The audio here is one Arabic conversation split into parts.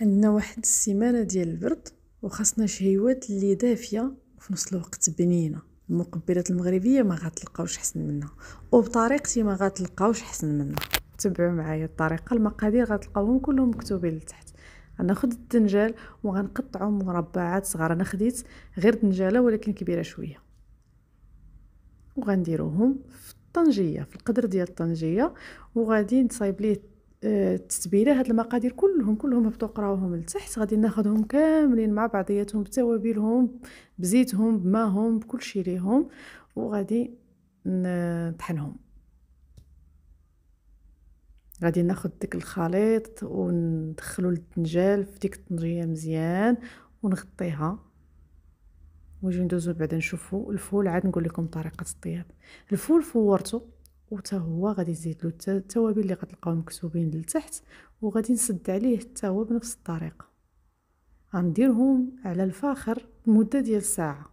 عندنا واحد السيمانه ديال البرد وخاصنا شهيوات اللي دافيه وفي نفس الوقت بنينه المقبلات المغربيه ما غتلقاوش حسن منها وبطريقتي ما غتلقاوش حسن منها تبعوا معايا الطريقه المقادير غتلقاوهم كلهم مكتوبين لتحت غناخذ الدنجال وغنقطعو مربعات صغار انا خديت غير دنجاله ولكن كبيره شويه وغنديروهم في الطنجيه في القدر ديال الطنجيه وغادي نصايب ليه التتبيله هاد المقادير كلهم كلهم هبطوا قراوهم لتحت غادي ناخذهم كاملين مع بعضياتهم بتوابلهم بزيتهم بماهم بكل شيء ليهم وغادي نطحنهم غادي ناخذ ديك الخليط وندخلو للدنجال في ديك الطنجيه مزيان ونغطيها ونجي ندوزو بعدا نشوفو الفول عاد نقول لكم طريقه الطياب الفول فورتو وتا هو غادي يزيد له التوابل اللي غتلقاو مكتوبين لتحت وغادي نسد عليه حتى هو بنفس الطريقه غنديرهم على الفاخر مده ديال ساعه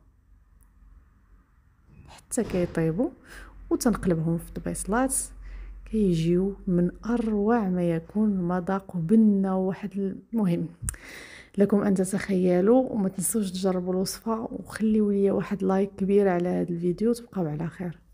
حتى كيطيبوا وتنقلبهم في الطبيصلات كيجيو من اروع ما يكون مذاق بنا واحد المهم لكم ان تتخيلوا وما تنسوش تجربوا الوصفه وخليوا لي واحد لايك كبير على هذا الفيديو تبقاو على خير